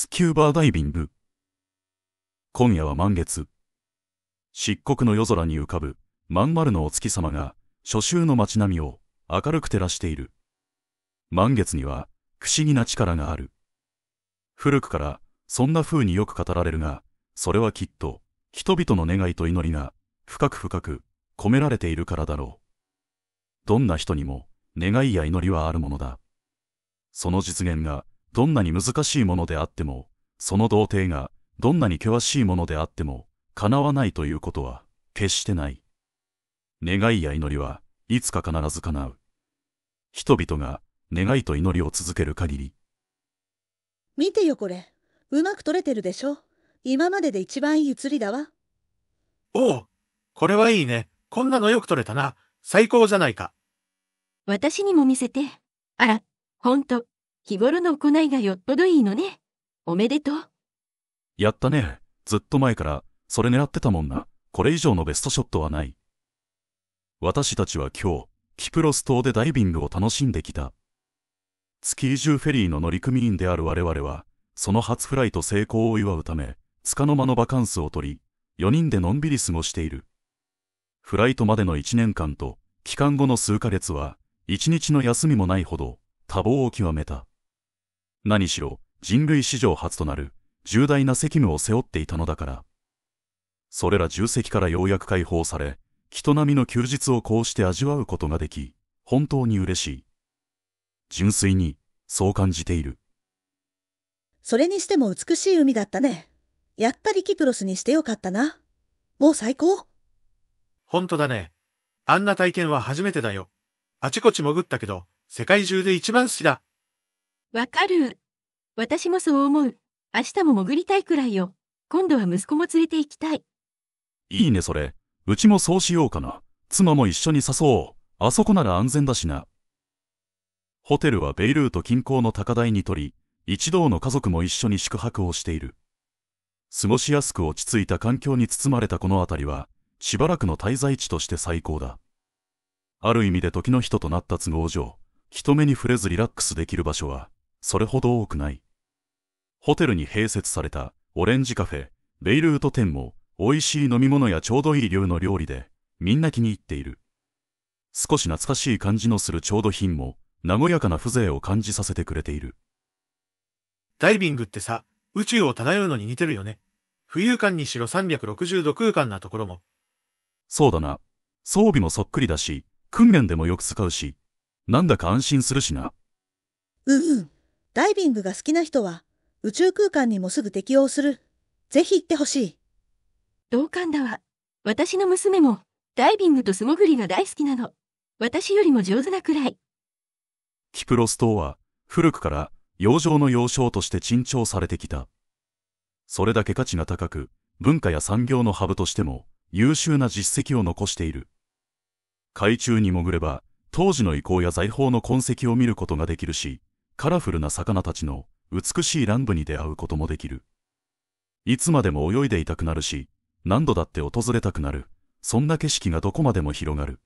スキューバーダイビング。今夜は満月。漆黒の夜空に浮かぶ、まん丸のお月様が、初秋の街並みを明るく照らしている。満月には、不思議な力がある。古くから、そんな風によく語られるが、それはきっと、人々の願いと祈りが、深く深く、込められているからだろう。どんな人にも、願いや祈りはあるものだ。その実現が、どんなに難しいものであっても、その童貞が、どんなに険しいものであっても、叶わないということは、決してない。願いや祈りはいつか必ず叶う。人々が願いと祈りを続ける限り。見てよこれ。うまく撮れてるでしょ。今までで一番いい写りだわ。おお、これはいいね。こんなのよく撮れたな。最高じゃないか。私にも見せて。あら、ほんと、日頃の行いがよっぽどいいのね。おめでとう。やったね。ずっと前から、それ狙ってたもんな。これ以上のベストショットはない。私たちは今日、キプロス島でダイビングを楽しんできた。スキージュフェリーの乗組員である我々は、その初フライト成功を祝うため、束の間のバカンスを取り、4人でのんびり過ごしている。フライトまでの1年間と、帰還後の数ヶ月は、1日の休みもないほど、多忙を極めた。何しろ人類史上初となる重大な責務を背負っていたのだからそれら重責からようやく解放され人並みの休日をこうして味わうことができ本当に嬉しい純粋にそう感じているそれにしても美しい海だったねやっぱりキプロスにしてよかったなもう最高本当だねあんな体験は初めてだよあちこち潜ったけど世界中で一番好きだわかる。私もそう思う。明日も潜りたいくらいよ。今度は息子も連れて行きたい。いいね、それ。うちもそうしようかな。妻も一緒に誘おう。あそこなら安全だしな。ホテルはベイルート近郊の高台にとり、一同の家族も一緒に宿泊をしている。過ごしやすく落ち着いた環境に包まれたこの辺りは、しばらくの滞在地として最高だ。ある意味で時の人となった都合上、人目に触れずリラックスできる場所は、それほど多くない。ホテルに併設されたオレンジカフェ、ベイルート店も美味しい飲み物やちょうどいい量の料理でみんな気に入っている。少し懐かしい感じのする調度品も和やかな風情を感じさせてくれている。ダイビングってさ、宇宙を漂うのに似てるよね。浮遊感にしろ360度空間なところも。そうだな。装備もそっくりだし、訓練でもよく使うし、なんだか安心するしな。うんうん。ダイビングが好きな人は、宇宙空間にもすぐ適応する。ぜひ行ってほしい。同感だわ。私の娘も、ダイビングと素潜りが大好きなの。私よりも上手なくらい。キプロス島は、古くから、洋上の要衝として珍重されてきた。それだけ価値が高く、文化や産業のハブとしても、優秀な実績を残している。海中に潜れば、当時の遺構や財宝の痕跡を見ることができるし、カラフルな魚たちの美しい乱舞に出会うこともできる。いつまでも泳いでいたくなるし、何度だって訪れたくなる、そんな景色がどこまでも広がる。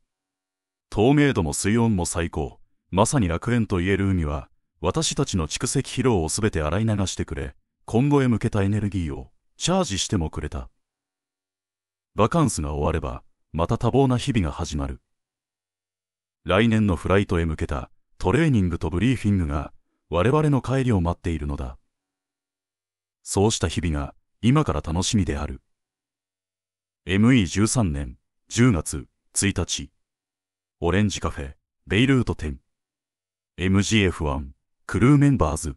透明度も水温も最高、まさに楽園と言える海は、私たちの蓄積疲労を全て洗い流してくれ、今後へ向けたエネルギーをチャージしてもくれた。バカンスが終われば、また多忙な日々が始まる。来年のフライトへ向けたトレーニングとブリーフィングが我々の帰りを待っているのだ。そうした日々が今から楽しみである。ME13 年10月1日、オレンジカフェ、ベイルート店。MGF1、クルーメンバーズ。